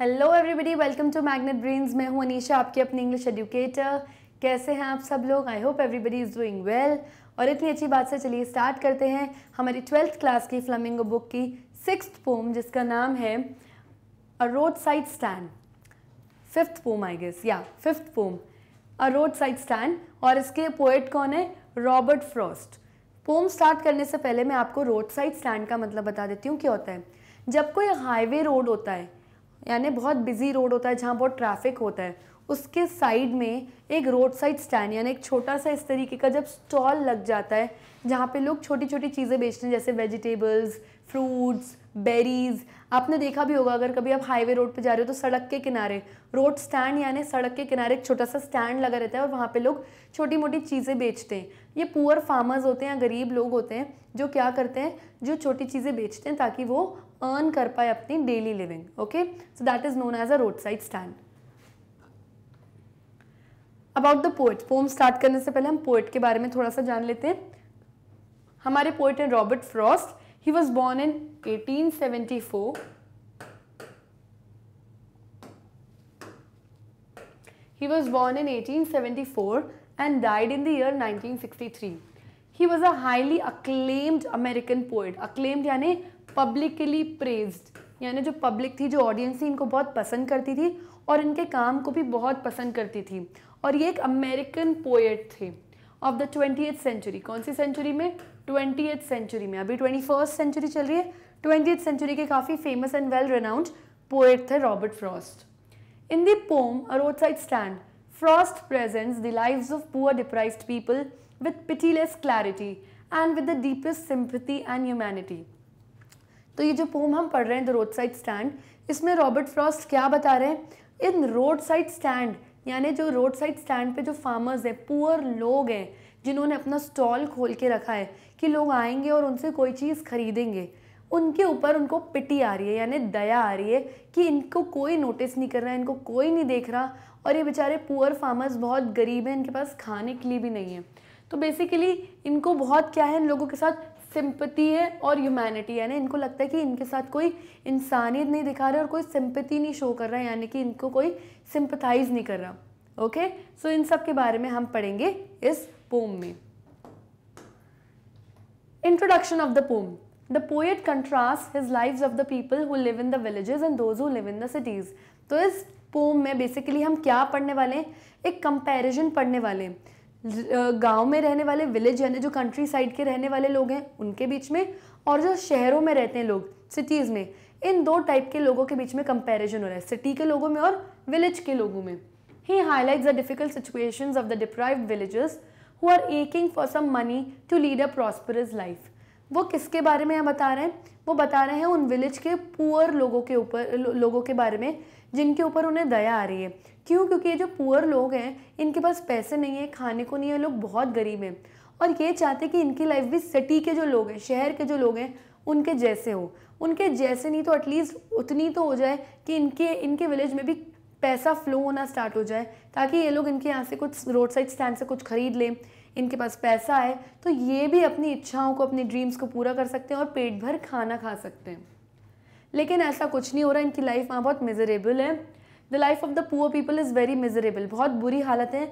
Hello everybody welcome to Magnet Brains मैं हूं अनीशा आपके अपने इंग्लिश एजुकेटर कैसे हैं आप सब लोग I hope everybody is doing well और इतनी अच्छी बात से चलिए स्टार्ट करते हैं हमारी ट्वेल्थ क्लास की फ्लमिंगो बुक की सिक्स पोम जिसका नाम है a roadside stand fifth poem I guess या fifth poem a roadside stand और इसके पोएट कौन है रॉबर्ट फ्रॉस्ट पोम स्टार्ट करने से पहले मैं आपको रोड साइड स्टैंड का मतलब बता देती हूँ क्या होता है जब कोई हाईवे रोड होता है यानी बहुत बिजी रोड होता है जहाँ बहुत ट्रैफिक होता है उसके साइड में एक रोड साइड स्टैंड यानी एक छोटा सा इस तरीके का जब स्टॉल लग जाता है जहाँ पे लोग छोटी छोटी चीज़ें बेचते हैं जैसे वेजिटेबल्स फ्रूट्स बेरीज आपने देखा भी होगा अगर कभी आप हाईवे रोड पे जा रहे हो तो सड़क के किनारे रोड स्टैंड यानी सड़क के किनारे एक छोटा सा स्टैंड लगा रहता है और वहाँ पे लोग छोटी मोटी चीज़ें बेचते हैं ये पुअर फार्मर्स होते हैं या गरीब लोग होते हैं जो क्या करते हैं जो छोटी चीज़ें बेचते हैं ताकि वो अर्न कर पाए अपनी daily living okay so that is known as a roadside stand about the poet poem start करने से पहले हम पोएट के बारे में थोड़ा सा जान लेते हैं हमारे पोएट हैं Robert Frost he was born in 1874 He was born in 1874 and died in the year 1963. He was a highly acclaimed American poet. Acclaimed यानी पब्लिकली प्रेज्ड यानी जो पब्लिक थी जो ऑडियंस थी इनको बहुत पसंद करती थी और इनके काम को भी बहुत पसंद करती थी और ये एक अमेरिकन पोएट थे ऑफ द ट्वेंटी सेंचुरी कौन सी सेंचुरी में ट्वेंटी सेंचुरी में अभी ट्वेंटी फर्स्ट सेंचुरी चल रही है ट्वेंटी सेंचुरी के काफ़ी famous and well renowned poet थे Robert Frost in the poem a roadside stand Frost presents the life of poor deprived people with pitiless clarity and with the deepest sympathy and humanity तो ये जो poem हम पढ़ रहे हैं the roadside stand इसमें Robert Frost क्या बता रहे हैं इन रोड साइड स्टैंड यानी जो रोड साइड स्टैंड पे जो फार्मर्स हैं पुअर लोग हैं जिन्होंने अपना स्टॉल खोल के रखा है कि लोग आएंगे और उनसे कोई चीज़ खरीदेंगे उनके ऊपर उनको पिटी आ रही है यानी दया आ रही है कि इनको कोई नोटिस नहीं कर रहा है इनको कोई नहीं देख रहा और ये बेचारे पुअर फार्मर्स बहुत गरीब हैं इनके पास खाने के लिए भी नहीं है तो बेसिकली इनको बहुत क्या है इन लोगों के साथ सिंपती है और ह्यूमैनिटी यानी इनको लगता है कि इनके साथ कोई इंसानियत नहीं दिखा रहा और कोई सिंपती नहीं शो कर रहा है यानी कि इनको कोई सिंपथाइज नहीं कर रहा ओके सो इन सब के बारे में हम पढ़ेंगे इस पोम में introduction of the poem the poet contrast his life of the people who live in the villages and those who live in the cities तो इस पोम में बेसिकली हम क्या पढ़ने वाले हैं एक कंपेरिजन पढ़ने वाले हैं गांव में रहने वाले विलेज यानी जो कंट्री साइड के रहने वाले लोग हैं उनके बीच में और जो शहरों में रहते हैं लोग सिटीज़ में इन दो टाइप के लोगों के बीच में कंपैरिजन हो रहा है सिटी के लोगों में और विलेज के लोगों में ही highlights the difficult situation of the deprive villages who are asking for some money to lead a prosperous life वो किसके बारे में हम बता रहे हैं वो बता रहे हैं उन विलेज के पुअर लोगों के ऊपर लोगों के बारे में जिनके ऊपर उन्हें दया आ रही है क्यों क्योंकि ये जो पुअर लोग हैं इनके पास पैसे नहीं है खाने को नहीं है लोग बहुत गरीब हैं और ये चाहते कि इनकी लाइफ भी सिटी के जो लोग हैं शहर के जो लोग हैं उनके जैसे हो उनके जैसे नहीं तो एटलीस्ट उतनी तो हो जाए कि इनके इनके विलेज में भी पैसा फ्लो होना स्टार्ट हो जाए ताकि ये लोग इनके यहाँ से कुछ रोड साइड स्टैंड से कुछ ख़रीद लें इनके पास पैसा है तो ये भी अपनी इच्छाओं को अपनी ड्रीम्स को पूरा कर सकते हैं और पेट भर खाना खा सकते हैं लेकिन ऐसा कुछ नहीं हो रहा इनकी लाइफ वहाँ बहुत मिजरेबल है the life of the poor people is very miserable बहुत बुरी हालत है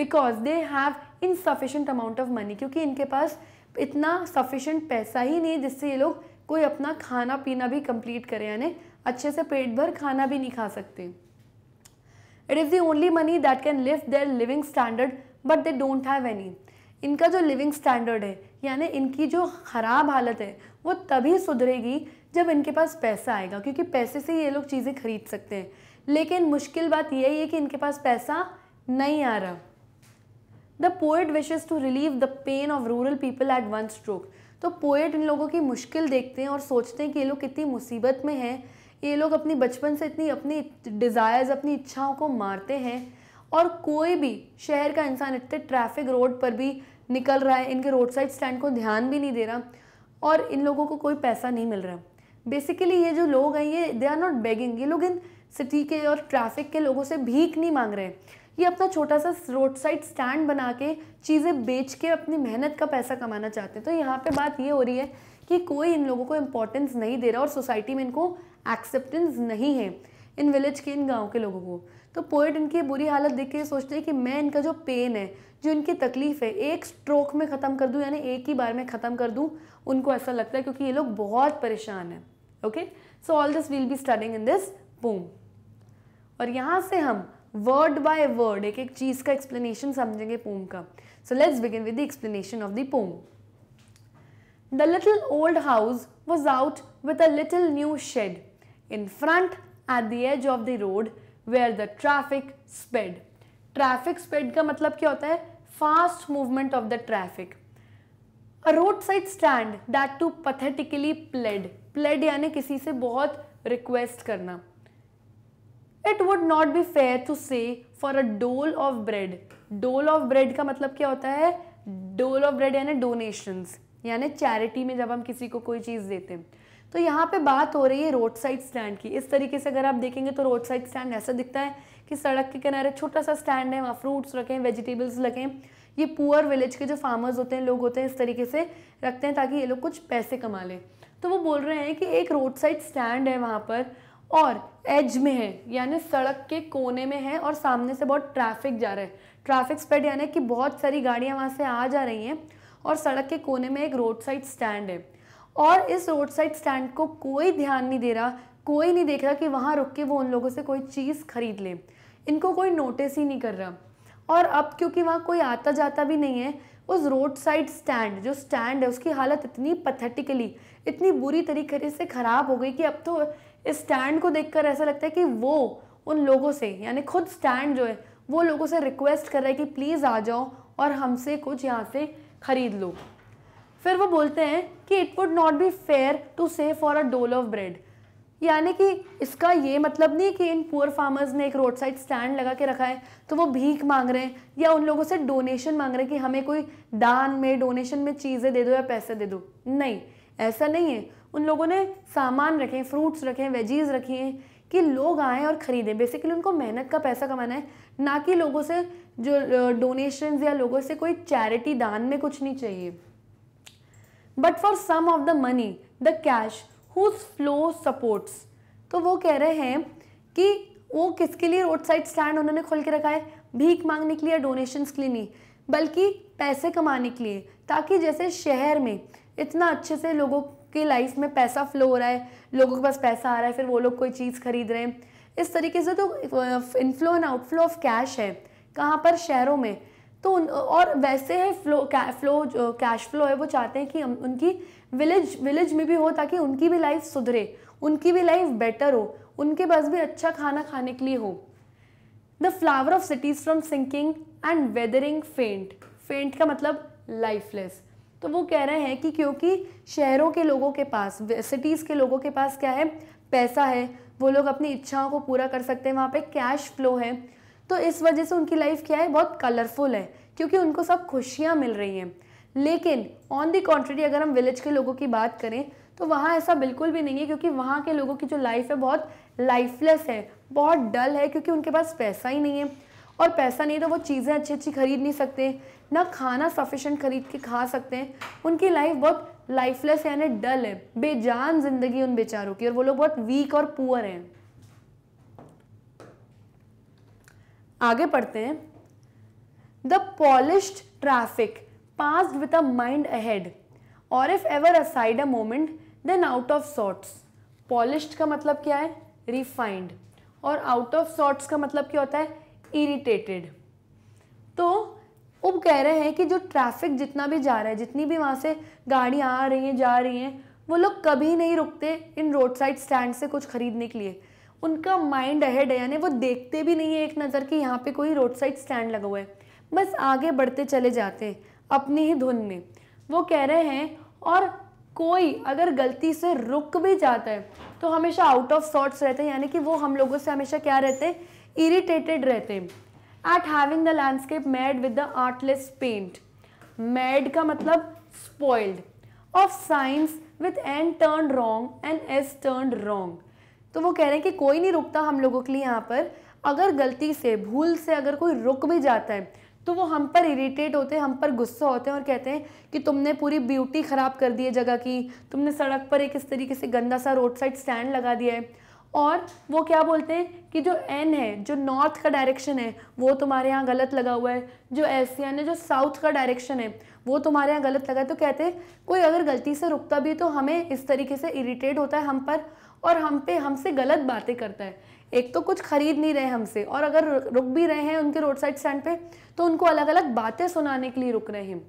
because they have insufficient amount of money क्योंकि इनके पास इतना सफिशेंट पैसा ही नहीं जिससे ये लोग कोई अपना खाना पीना भी कंप्लीट करें यानी अच्छे से पेट भर खाना भी नहीं खा सकते it is the only money that can live their living standard but they don't have any इनका जो लिविंग स्टैंडर्ड है यानी इनकी जो ख़राब हालत है वो तभी सुधरेगी जब इनके पास पैसा आएगा क्योंकि पैसे से ये लोग चीज़ें खरीद सकते हैं लेकिन मुश्किल बात यही है कि इनके पास पैसा नहीं आ रहा the poet wishes to relieve the pain of rural people at one stroke तो पोएट इन लोगों की मुश्किल देखते हैं और सोचते हैं कि ये लोग कितनी मुसीबत में हैं ये लोग अपनी बचपन से इतनी अपनी डिज़ायर्स अपनी इच्छाओं को मारते हैं और कोई भी शहर का इंसान इतने ट्रैफिक रोड पर भी निकल रहा है इनके रोड साइड स्टैंड को ध्यान भी नहीं दे रहा और इन लोगों को कोई पैसा नहीं मिल रहा बेसिकली ये जो लोग हैं ये दे आर नॉट बेगिंग ये लोग इन सिटी के और ट्रैफिक के लोगों से भीख नहीं मांग रहे ये अपना छोटा सा रोड साइड स्टैंड बना के चीज़ें बेच के अपनी मेहनत का पैसा कमाना चाहते हैं तो यहाँ पे बात ये हो रही है कि कोई इन लोगों को इम्पोर्टेंस नहीं दे रहा और सोसाइटी में इनको एक्सेप्टेंस नहीं है इन विलेज के इन गाँव के लोगों को तो पोइट इनकी बुरी हालत देख के सोचते हैं कि मैं इनका जो पेन है जो इनकी तकलीफ़ है एक स्ट्रोक में ख़त्म कर दूँ यानी एक ही बार में ख़त्म कर दूँ उनको ऐसा लगता है क्योंकि ये लोग बहुत परेशान हैं okay so all this will be studying in this poem और यहां से हम वर्ड बाय वर्ड एक एक चीज़ का एक्सप्लेनेशन समझेंगे पोम का so let's begin with the explanation of the poem the little old house was out with a little new shed in front at the edge of the road where the traffic sped traffic sped का मतलब क्या होता है fast movement of the traffic a roadside stand that too pathetically pled pled यानी किसी से बहुत request करना it would not be fair to say for a dole of bread dole of bread का मतलब क्या होता है डोल ऑफ ब्रेड यानी डोनेशंस यानी चैरिटी में जब हम किसी को कोई चीज़ देते हैं तो यहाँ पे बात हो रही है रोड साइड स्टैंड की इस तरीके से अगर आप देखेंगे तो रोड साइड स्टैंड ऐसा दिखता है कि सड़क के किनारे छोटा सा स्टैंड है वहाँ फ्रूट्स रखें वेजिटेबल्स रखें ये पुअर विलेज के जो फार्मर्स होते हैं लोग होते हैं इस तरीके से रखते हैं ताकि ये लोग कुछ पैसे कमा लें तो वो बोल रहे हैं कि एक रोड साइड स्टैंड है वहाँ पर और एज में है यानी सड़क के कोने में है और सामने से बहुत ट्रैफिक जा रहा है ट्रैफिक स्प्रेड यानी कि बहुत सारी गाड़ियाँ वहाँ से आ जा रही हैं और सड़क के कोने में एक रोड साइड स्टैंड है और इस रोड साइड स्टैंड को कोई ध्यान नहीं दे रहा कोई नहीं देख रहा कि वहाँ रुक के वो उन लोगों से कोई चीज़ खरीद ले इनको कोई नोटिस ही नहीं कर रहा और अब क्योंकि वहाँ कोई आता जाता भी नहीं है उस रोड साइड स्टैंड जो स्टैंड है उसकी हालत इतनी पथेटिकली इतनी बुरी तरीके से ख़राब हो गई कि अब तो इस स्टैंड को देखकर ऐसा लगता है कि वो उन लोगों से यानी खुद स्टैंड जो है वो लोगों से रिक्वेस्ट कर रहा है कि प्लीज़ आ जाओ और हमसे कुछ यहाँ से ख़रीद लो फिर वो बोलते हैं कि it would not be fair to say for a dole of bread यानी कि इसका ये मतलब नहीं कि इन पुअर फार्मर्स ने एक रोड साइड स्टैंड लगा के रखा है तो वो भीख मांग रहे हैं या उन लोगों से डोनेशन मांग रहे हैं कि हमें कोई दान में डोनेशन में चीज़ें दे दो या पैसे दे दो नहीं ऐसा नहीं है उन लोगों ने सामान रखे हैं फ्रूट्स रखे हैं वेजीज रखी हैं कि लोग आएँ और ख़रीदें बेसिकली उनको मेहनत का पैसा कमाना है ना कि लोगों से जो डोनेशन या लोगों से कोई चैरिटी दान में कुछ नहीं चाहिए but for some of the money the cash whose flow supports तो वो कह रहे हैं कि वो किसके लिए रोड साइड स्टैंड उन्होंने खोल के रखा है भीख मांगने के लिए या डोनेशंस के लिए नहीं बल्कि पैसे कमाने के लिए ताकि जैसे शहर में इतना अच्छे से लोगों की लाइफ में पैसा फ्लो हो रहा है लोगों के पास पैसा आ रहा है फिर वो लोग कोई चीज़ खरीद रहे हैं इस तरीके से तो inflow and outflow of cash है कहाँ पर शहरों में तो उन और वैसे है फ्लो कै, फ्लो कैश फ्लो है वो चाहते हैं कि उनकी विलेज विलेज में भी हो ताकि उनकी भी लाइफ सुधरे उनकी भी लाइफ बेटर हो उनके पास भी अच्छा खाना खाने के लिए हो the flower of cities from sinking and weathering faint faint का मतलब लाइफलेस तो वो कह रहे हैं कि क्योंकि शहरों के लोगों के पास सिटीज़ के लोगों के पास क्या है पैसा है वो लोग अपनी इच्छाओं को पूरा कर सकते हैं वहाँ पे कैश फ्लो है तो इस वजह से उनकी लाइफ क्या है बहुत कलरफुल है क्योंकि उनको सब खुशियाँ मिल रही हैं लेकिन ऑन दी कॉन्ट्री अगर हम विलेज के लोगों की बात करें तो वहाँ ऐसा बिल्कुल भी नहीं है क्योंकि वहाँ के लोगों की जो लाइफ है बहुत लाइफलेस है बहुत डल है क्योंकि उनके पास पैसा ही नहीं है और पैसा नहीं तो वो चीज़ें अच्छी अच्छी खरीद नहीं सकते ना खाना सफिशेंट खरीद के खा सकते हैं उनकी लाइफ बहुत लाइफलेस है यानी डल है बेजान जिंदगी उन बेचारों की और वो लोग बहुत वीक और पुअर हैं आगे पढ़ते हैं the polished traffic passed with a mind ahead और if ever aside a moment then out of sorts polished का मतलब क्या है रिफाइंड और आउट ऑफ सॉर्ट्स का मतलब क्या होता है इरिटेटेड तो अब कह रहे हैं कि जो ट्रैफिक जितना भी जा रहा है जितनी भी वहाँ से गाड़ियाँ आ रही हैं जा रही हैं वो लोग कभी नहीं रुकते इन रोड साइड स्टैंड से कुछ खरीदने के लिए उनका माइंड अहेड है यानी वो देखते भी नहीं है एक नज़र कि यहाँ पे कोई रोड साइड स्टैंड लगा हुआ है बस आगे बढ़ते चले जाते हैं अपनी ही धुन में वो कह रहे हैं और कोई अगर गलती से रुक भी जाता है तो हमेशा आउट ऑफ सॉर्ट्स रहते हैं यानी कि वो हम लोगों से हमेशा क्या रहते हैं इरीटेटेड रहते हैं at having the landscape marred with the artless paint marred का मतलब spoiled of signs with N turned wrong and S turned wrong तो वो कह रहे हैं कि कोई नहीं रुकता हम लोगों के लिए यहाँ पर अगर गलती से भूल से अगर कोई रुक भी जाता है तो वो हम पर इरीटेट होते हैं हम पर गुस्सा होते हैं और कहते हैं कि तुमने पूरी ब्यूटी ख़राब कर दी है जगह की तुमने सड़क पर एक इस तरीके से गंदा सा रोड साइड स्टैंड लगा दिया है और वो क्या बोलते हैं कि जो एन है जो नॉर्थ का डायरेक्शन है वो तुम्हारे यहाँ गलत लगा हुआ है जो एशियन है जो साउथ का डायरेक्शन है वो तुम्हारे यहाँ गलत लगा है तो कहते हैं कोई अगर गलती से रुकता भी है तो हमें इस तरीके से इरीटेट होता है हम पर और हम पे हमसे गलत बातें करता है एक तो कुछ खरीद नहीं रहे हमसे और अगर रुक भी रहे हैं उनके रोड साइड स्टैंड पे तो उनको अलग अलग बातें सुनाने के लिए रुक रहे हैं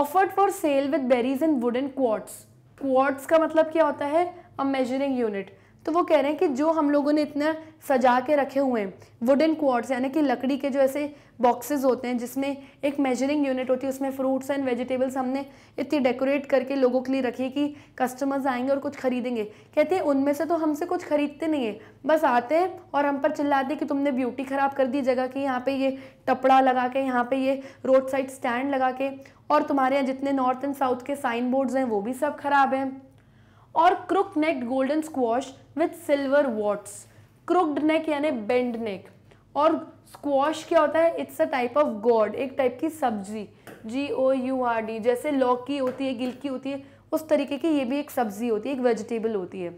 offered for sale with berries and wooden quarts quarts का मतलब क्या होता है अ मेजरिंग यूनिट तो वो कह रहे हैं कि जो हम लोगों ने इतना सजा के रखे हुए हैं वुडन क्वार्ट्स यानी कि लकड़ी के जो ऐसे बॉक्सेस होते हैं जिसमें एक मेजरिंग यूनिट होती है उसमें फ्रूट्स एंड वेजिटेबल्स हमने इतनी डेकोरेट करके लोगों के लिए रखी है कि कस्टमर्स आएंगे और कुछ खरीदेंगे कहते हैं उनमें से तो हमसे कुछ खरीदते नहीं है बस आते हैं और हम पर चिल्लाते कि तुमने ब्यूटी ख़राब कर दी जगह की यहाँ पर ये टपड़ा लगा के यहाँ पर ये रोड साइड स्टैंड लगा के और तुम्हारे यहाँ जितने नॉर्थ एंड साउथ के साइन बोर्ड्स हैं वो भी सब खराब हैं और crook necked golden squash with silver warts crooked neck यानी बेंड नेक और स्क्वाश क्या होता है it's a type of gourd एक टाइप की सब्जी G O U R D जैसे लौकी होती है गिलकी होती है उस तरीके की ये भी एक सब्जी होती है एक वेजिटेबल होती है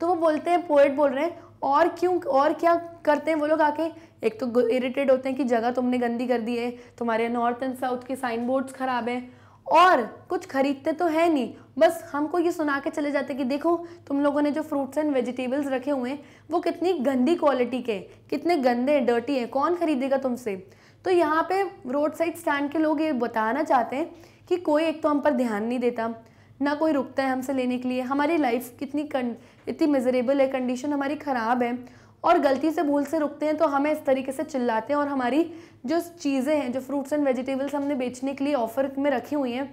तो वो बोलते हैं पोएट बोल रहे हैं और क्यों और क्या करते हैं वो लोग आके एक तो इरिटेट होते हैं कि जगह तुमने गंदी कर दी है तुम्हारे नॉर्थ एंड साउथ के साइन बोर्ड्स खराब हैं और कुछ खरीदते तो है नहीं बस हमको ये सुना के चले जाते कि देखो तुम लोगों ने जो फ्रूट्स एंड वेजिटेबल्स रखे हुए हैं वो कितनी गंदी क्वालिटी के कितने गंदे डर्टी हैं कौन खरीदेगा तुमसे तो यहाँ पे रोड साइड स्टैंड के लोग ये बताना चाहते हैं कि कोई एक तो हम पर ध्यान नहीं देता ना कोई रुकता है हमसे लेने के लिए हमारी लाइफ कितनी इतनी मिजरेबल है कंडीशन हमारी ख़राब है और गलती से भूल से रुकते हैं तो हमें इस तरीके से चिल्लाते हैं और हमारी जो चीज़ें हैं जो फ्रूट्स एंड वेजिटेबल्स हमने बेचने के लिए ऑफर में रखी हुई हैं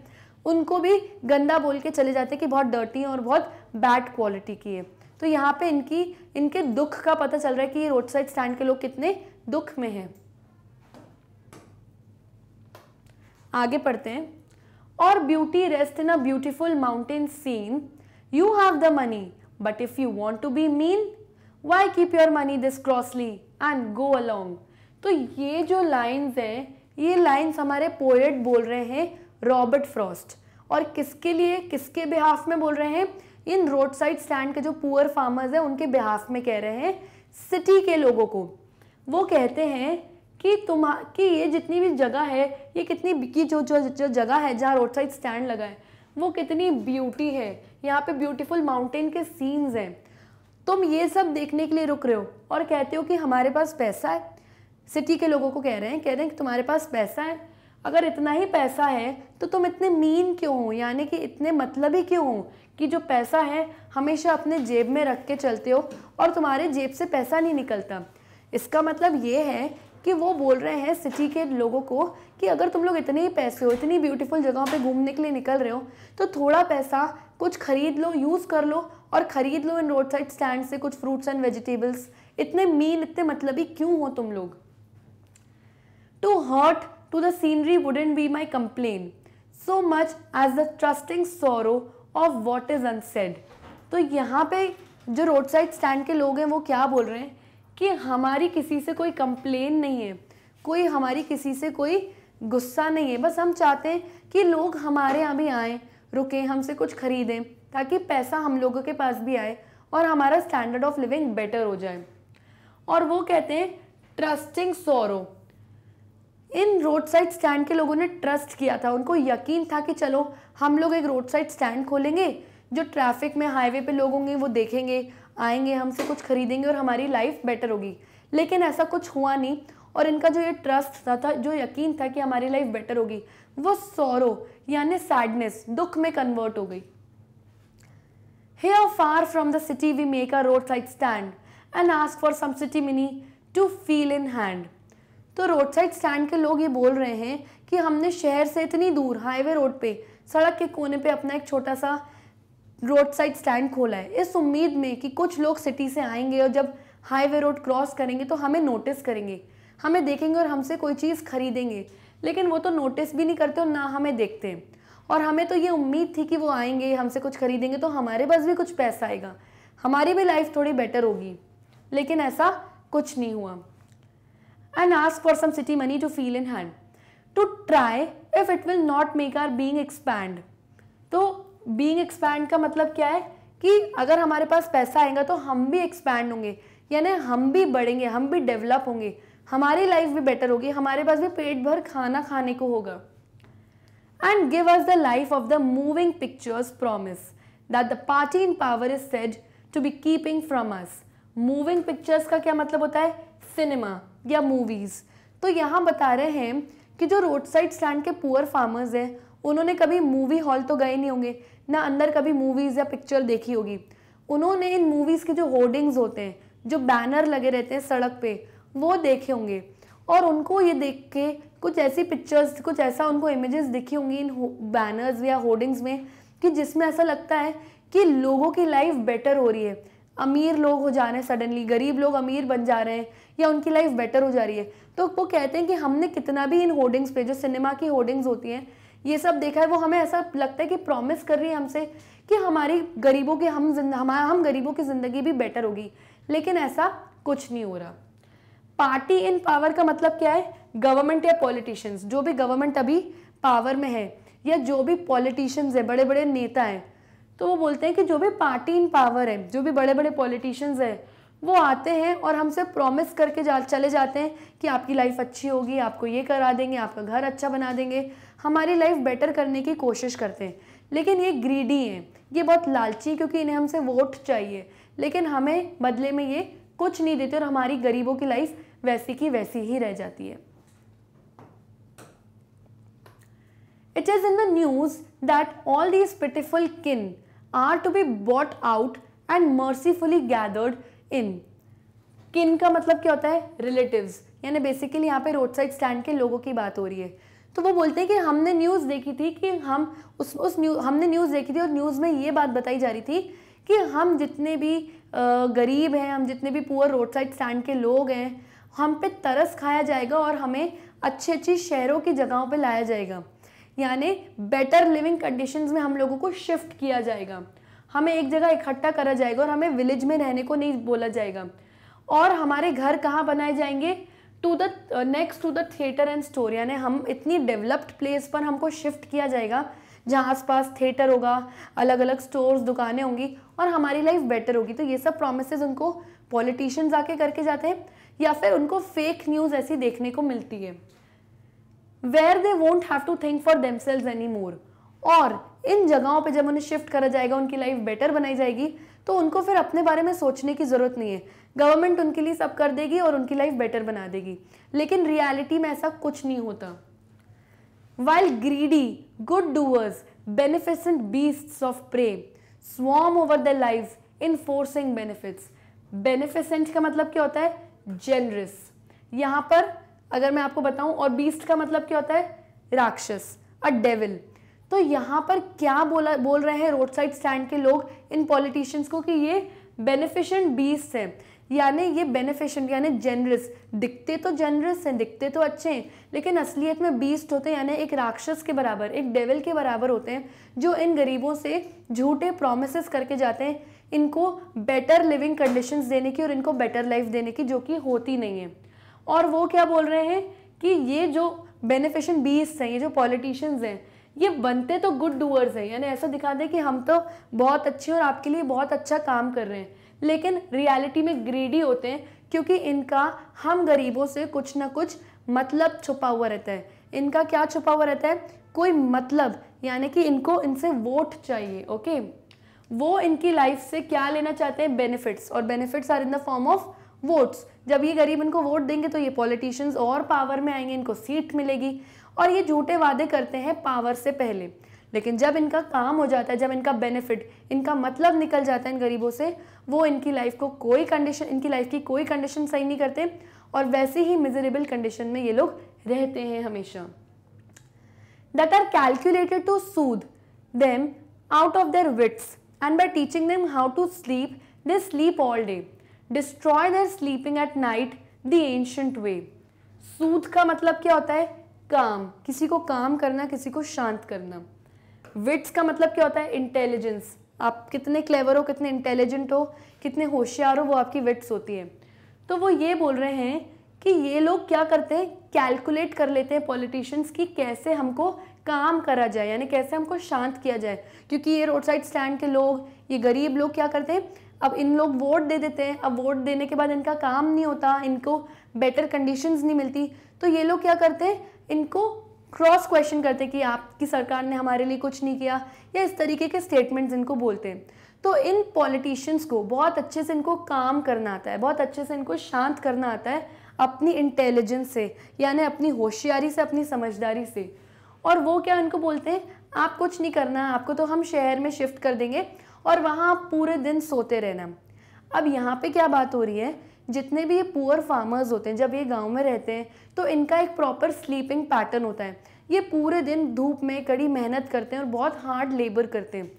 उनको भी गंदा बोल के चले जाते हैं कि बहुत डर्टी है और बहुत बैड क्वालिटी की है तो यहाँ पे इनकी इनके दुख का पता चल रहा है कि ये रोड साइड स्टैंड के लोग कितने दुख में हैं आगे पढ़ते हैं और beauty rest in a beautiful mountain scene you have the money but if you want to be mean why keep your money this crossly and go along तो ये जो लाइन्स हैं ये लाइन्स हमारे पोएट बोल रहे हैं रॉबर्ट फ्रॉस्ट और किसके लिए किसके बिहाफ में बोल रहे हैं इन रोड साइड स्टैंड के जो पुअर फार्मर्स हैं उनके बिहाफ में कह रहे हैं सिटी के लोगों को वो कहते हैं कि तुम कि ये जितनी भी जगह है ये कितनी की जो जो जो जगह है जहाँ रोड साइड स्टैंड लगा है वो कितनी ब्यूटी है यहाँ पे ब्यूटीफुल माउंटेन के सीन्स हैं तुम ये सब देखने के लिए रुक रहे हो और कहते हो कि हमारे पास पैसा है सिटी के लोगों को कह रहे हैं कह रहे हैं कि तुम्हारे पास पैसा है अगर इतना ही पैसा है तो तुम इतने मीन क्यों हो यानी कि इतने मतलब ही क्यों हो कि जो पैसा है हमेशा अपने जेब में रख के चलते हो और तुम्हारे जेब से पैसा नहीं निकलता इसका मतलब ये है कि वो बोल रहे हैं सिटी के लोगों को कि अगर तुम लोग इतने ही पैसे हो इतनी ब्यूटीफुल जगहों पे घूमने के लिए निकल रहे हो तो थोड़ा पैसा कुछ खरीद लो यूज़ कर लो और ख़रीद लो इन रोड साइड स्टैंड से कुछ फ्रूट्स एंड वेजिटेबल्स इतने मीन इतने मतलबी क्यों हो तुम लोग to hurt to the scenery wouldn't be my complaint so much as the trusting sorrow of what is unsaid. तो यहाँ पे जो रोड साइड स्टैंड के लोग हैं वो क्या बोल रहे हैं कि हमारी किसी से कोई कंप्लेन नहीं है कोई हमारी किसी से कोई गुस्सा नहीं है बस हम चाहते हैं कि लोग हमारे यहाँ भी आएँ रुकें हमसे कुछ खरीदें ताकि पैसा हम लोगों के पास भी आए और हमारा स्टैंडर्ड ऑफ लिविंग बेटर हो जाए और वो कहते हैं ट्रस्टिंग सोरो इन रोड साइड स्टैंड के लोगों ने ट्रस्ट किया था उनको यकीन था कि चलो हम लोग एक रोड साइड स्टैंड खोलेंगे जो ट्रैफिक में हाईवे पे लोग होंगे वो देखेंगे आएंगे हमसे कुछ खरीदेंगे और हमारी लाइफ बेटर होगी लेकिन ऐसा कुछ हुआ नहीं और इनका जो ये ट्रस्ट था, था जो यकीन था कि हमारी लाइफ बेटर होगी वो सौरो यानी सैडनेस दुख में कन्वर्ट हो गई here far from the city we make a roadside stand and ask for some city money to feel in hand तो रोड साइड स्टैंड के लोग ये बोल रहे हैं कि हमने शहर से इतनी दूर हाईवे रोड पे सड़क के कोने पे अपना एक छोटा सा रोड साइड स्टैंड खोला है इस उम्मीद में कि कुछ लोग सिटी से आएंगे और जब हाईवे रोड क्रॉस करेंगे तो हमें नोटिस करेंगे हमें देखेंगे और हमसे कोई चीज़ खरीदेंगे लेकिन वो तो नोटिस भी नहीं करते और ना हमें देखते हैं और हमें तो ये उम्मीद थी कि वो आएंगे हमसे कुछ खरीदेंगे तो हमारे पास भी कुछ पैसा आएगा हमारी भी लाइफ थोड़ी बेटर होगी लेकिन ऐसा कुछ नहीं हुआ and ask for some city money to feel in hand to try if it will not make our being expand तो being expand का मतलब क्या है कि अगर हमारे पास पैसा आएगा तो हम भी एक्सपैंड होंगे यानी हम भी बढ़ेंगे हम भी डेवलप होंगे हमारी लाइफ भी बेटर होगी हमारे पास भी पेट भर खाना खाने को होगा and give us the life of the moving pictures promise that the party in power is said to be keeping from us. Moving pictures का क्या मतलब होता है सिनेमा या मूवीज़ तो यहाँ बता रहे हैं कि जो रोड साइड स्टैंड के पुअर फार्मर्स हैं उन्होंने कभी मूवी हॉल तो गए नहीं होंगे ना अंदर कभी मूवीज़ या पिक्चर देखी होगी उन्होंने इन मूवीज़ के जो होर्डिंग्स होते हैं जो बैनर लगे रहते हैं सड़क पे वो देखे होंगे और उनको ये देख के कुछ ऐसी पिक्चर्स कुछ ऐसा उनको इमेजेस दिखी होंगी इन हो, बैनर्स या होर्डिंग्स में कि जिसमें ऐसा लगता है कि लोगों की लाइफ बेटर हो रही है अमीर लोग हो जा रहे हैं सडनली गरीब लोग अमीर बन जा रहे हैं या उनकी लाइफ बेटर हो जा रही है तो वो कहते हैं कि हमने कितना भी इन होर्डिंग्स पे जो सिनेमा की होर्डिंग्स होती हैं ये सब देखा है वो हमें ऐसा लगता है कि प्रॉमिस कर रही है हमसे कि हमारी गरीबों के हम हमारे हम गरीबों की ज़िंदगी भी बेटर होगी लेकिन ऐसा कुछ नहीं हो रहा पार्टी इन पावर का मतलब क्या है गवर्नमेंट या पॉलिटिशियंस जो भी गवर्नमेंट अभी पावर में है या जो भी पॉलिटिशियंस है बड़े बड़े नेता हैं तो वो बोलते हैं कि जो भी पार्टी इन पावर है जो भी बड़े बड़े पॉलिटिशियंस हैं वो आते हैं और हमसे प्रॉमिस करके जा चले जाते हैं कि आपकी लाइफ अच्छी होगी आपको ये करा देंगे आपका घर अच्छा बना देंगे हमारी लाइफ बेटर करने की कोशिश करते हैं लेकिन ये ग्रीडी हैं ये बहुत लालची क्योंकि इन्हें हमसे वोट चाहिए लेकिन हमें बदले में ये कुछ नहीं देते और हमारी गरीबों की लाइफ वैसी की वैसी ही रह जाती है it is in the news that all these pitiful kin are to be bought out and mercifully gathered in kin का मतलब क्या होता है रिलेटिव यानी बेसिकली यहाँ पे रोड साइड स्टैंड के लोगों की बात हो रही है तो वो बोलते हैं कि हमने न्यूज़ देखी थी कि हम उस उस न्यू हमने न्यूज़ देखी थी और न्यूज़ में ये बात बताई जा रही थी कि हम जितने भी गरीब हैं हम जितने भी पुअर रोड साइड स्टैंड के लोग हैं हम पे तरस खाया जाएगा और हमें अच्छे अच्छे शहरों की जगहों पे लाया जाएगा यानी बेटर लिविंग कंडीशंस में हम लोगों को शिफ्ट किया जाएगा हमें एक जगह इकट्ठा करा जाएगा और हमें विलेज में रहने को नहीं बोला जाएगा और हमारे घर कहाँ बनाए जाएंगे to the next to the theatre and store यानी हम इतनी डेवलप्ड प्लेस पर हमको शिफ्ट किया जाएगा जहाँ आसपास थिएटर होगा अलग अलग स्टोर्स दुकानें होंगी और हमारी लाइफ बेटर होगी तो ये सब प्रोमिस उनको पॉलिटिशियंस आके करके जाते हैं या फिर उनको फेक न्यूज़ ऐसी देखने को मिलती है where they won't have to think for themselves any more और इन जगहों पे जब उन्हें शिफ्ट करा जाएगा उनकी लाइफ बेटर बनाई जाएगी तो उनको फिर अपने बारे में सोचने की ज़रूरत नहीं है गवर्नमेंट उनके लिए सब कर देगी और उनकी लाइफ बेटर बना देगी लेकिन रियलिटी में ऐसा कुछ नहीं होता while greedy good doers beneficent beasts of prey swarm over the life in forcing benefits beneficent का मतलब क्या होता है जेनरस यहाँ पर अगर मैं आपको बताऊं और बीस्ट का मतलब क्या होता है राक्षस अ डेविल तो यहाँ पर क्या बोला बोल रहे हैं रोड साइड स्टैंड के लोग इन पॉलिटिशियंस को कि ये बेनिफिशेंट बीस्ट हैं यानी ये बेनिफिशेंट यानी जनरस दिखते तो जनरस हैं दिखते तो अच्छे हैं लेकिन असलियत में बीस्ट होते हैं यानी एक राक्षस के बराबर एक डेविल के बराबर होते हैं जो इन गरीबों से झूठे प्रोमिस करके जाते हैं इनको बेटर लिविंग कंडीशंस देने की और इनको बेटर लाइफ देने की जो कि होती नहीं है और वो क्या बोल रहे हैं कि ये जो बेनिफिशन बीस हैं ये जो पॉलिटिशियंस हैं ये बनते तो गुड डूअर्स हैं यानी ऐसा दिखा दें कि हम तो बहुत अच्छे और आपके लिए बहुत अच्छा काम कर रहे हैं लेकिन रियलिटी में ग्रीडी होते हैं क्योंकि इनका हम गरीबों से कुछ ना कुछ मतलब छुपा हुआ रहता है इनका क्या छुपा हुआ रहता है कोई मतलब यानी कि इनको इनसे वोट चाहिए ओके वो इनकी लाइफ से क्या लेना चाहते हैं बेनिफिट्स और benefits are in the form of votes जब ये गरीब इनको वोट देंगे तो ये पॉलिटिशियंस और पावर में आएंगे इनको सीट मिलेगी और ये झूठे वादे करते हैं पावर से पहले लेकिन जब इनका काम हो जाता है जब इनका बेनिफिट इनका मतलब निकल जाता है इन गरीबों से वो इनकी लाइफ को कोई कंडीशन इनकी लाइफ की कोई कंडीशन सही नहीं करते और वैसे ही मिजरेबल कंडीशन में ये लोग रहते हैं हमेशा that are calculated to soothe them out of their wits and by teaching them how to sleep they sleep all day destroy their sleeping at night the ancient way soothe का मतलब क्या होता है काम किसी को काम करना किसी को शांत करना विट्स का मतलब क्या होता है इंटेलिजेंस आप कितने क्लेवर हो कितने इंटेलिजेंट हो कितने होशियार हो वो आपकी विट्स होती है तो वो ये बोल रहे हैं कि ये लोग क्या करते हैं कैलकुलेट कर लेते हैं पॉलिटिशियंस की कैसे हमको काम करा जाए यानी कैसे हमको शांत किया जाए क्योंकि ये रोड साइड स्टैंड के लोग ये गरीब लोग क्या करते हैं अब इन लोग वोट दे देते हैं अब वोट देने के बाद इनका काम नहीं होता इनको बेटर कंडीशंस नहीं मिलती तो ये लोग क्या करते हैं इनको क्रॉस क्वेश्चन करते हैं कि आपकी सरकार ने हमारे लिए कुछ नहीं किया या इस तरीके के स्टेटमेंट्स इनको बोलते हैं तो इन पॉलिटिशियंस को बहुत अच्छे से इनको काम करना आता है बहुत अच्छे से इनको शांत करना आता है अपनी इंटेलिजेंस से यानी अपनी होशियारी से अपनी समझदारी से और वो क्या इनको बोलते हैं आप कुछ नहीं करना आपको तो हम शहर में शिफ्ट कर देंगे और वहाँ आप पूरे दिन सोते रहना अब यहाँ पे क्या बात हो रही है जितने भी ये पुअर फार्मर्स होते हैं जब ये गांव में रहते हैं तो इनका एक प्रॉपर स्लीपिंग पैटर्न होता है ये पूरे दिन धूप में कड़ी मेहनत करते हैं और बहुत हार्ड लेबर करते हैं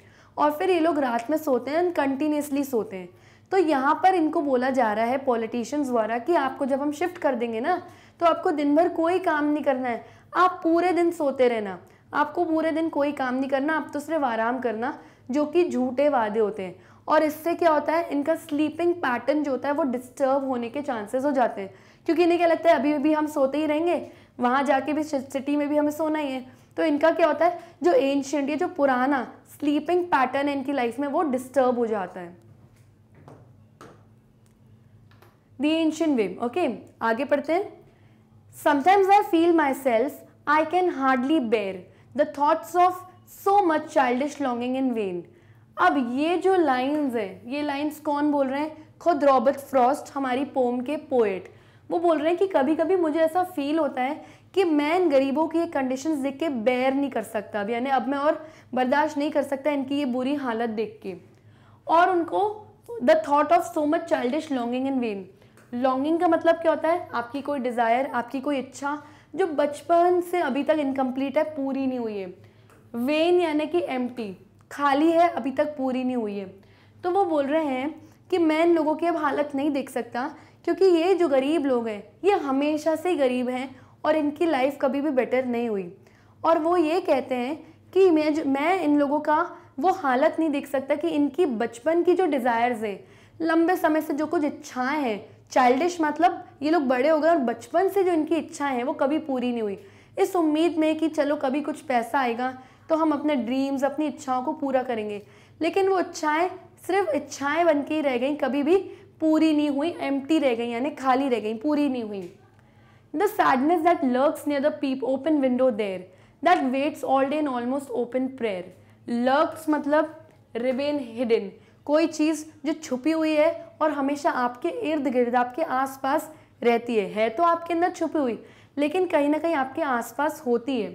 और फिर ये लोग रात में सोते हैं कंटिन्यूसली सोते हैं तो यहाँ पर इनको बोला जा रहा है पॉलिटिशियंस द्वारा कि आपको जब हम शिफ्ट कर देंगे ना तो आपको दिन भर कोई काम नहीं करना है आप पूरे दिन सोते रहना आपको पूरे दिन कोई काम नहीं करना आप तो सिर्फ आराम करना जो कि झूठे वादे होते हैं और इससे क्या होता है इनका स्लीपिंग पैटर्न जो होता है वो डिस्टर्ब होने के चांसेस हो जाते हैं क्योंकि इन्हें क्या लगता है अभी भी हम सोते ही रहेंगे वहाँ जाके भी सिटी में भी हमें सोना ही है तो इनका क्या होता है जो एंशियंट या जो पुराना स्लीपिंग पैटर्न है इनकी लाइफ में वो डिस्टर्ब हो जाता है दी एंशियन वे ओके आगे पढ़ते हैं sometimes I feel myself I can hardly bear the thoughts of so much childish longing in vain अब ये जो लाइन्स है ये लाइन्स कौन बोल रहे हैं खुद रॉबर्ट फ्रॉस्ट हमारी पोम के पोएट वो बोल रहे हैं कि कभी कभी मुझे ऐसा फील होता है कि मैं इन गरीबों की ये कंडीशन देख के बैर नहीं कर सकता अब यानी अब मैं और बर्दाश्त नहीं कर सकता इनकी ये बुरी हालत देख के और उनको the thought of so much childish longing in vain longing का मतलब क्या होता है आपकी कोई डिज़ायर आपकी कोई इच्छा जो बचपन से अभी तक इनकम्प्लीट है पूरी नहीं हुई है वेन यानी कि एम खाली है अभी तक पूरी नहीं हुई है तो वो बोल रहे हैं कि मैं इन लोगों की अब हालत नहीं देख सकता क्योंकि ये जो गरीब लोग हैं ये हमेशा से गरीब हैं और इनकी लाइफ कभी भी बेटर नहीं हुई और वो ये कहते हैं कि मैं जो मैं इन लोगों का वो हालत नहीं देख सकता कि इनकी बचपन की जो डिज़ायर्स है लंबे समय से जो कुछ इच्छाएं हैं चाइल्डिश मतलब ये लोग बड़े हो गए और बचपन से जो इनकी इच्छाएं हैं वो कभी पूरी नहीं हुई इस उम्मीद में कि चलो कभी कुछ पैसा आएगा तो हम अपने ड्रीम्स अपनी इच्छाओं को पूरा करेंगे लेकिन वो इच्छाएं सिर्फ इच्छाएं बन के ही रह गई कभी भी पूरी नहीं हुई एम रह गई यानी खाली रह गई पूरी नहीं हुई the sadness that lurks near the peep open window there that waits all day in almost open prayer lurks मतलब रिबेन हिडन कोई चीज़ जो छुपी हुई है और हमेशा आपके इर्द गिर्द आपके आसपास रहती है है तो आपके अंदर छुपी हुई लेकिन कहीं ना कहीं आपके आसपास होती है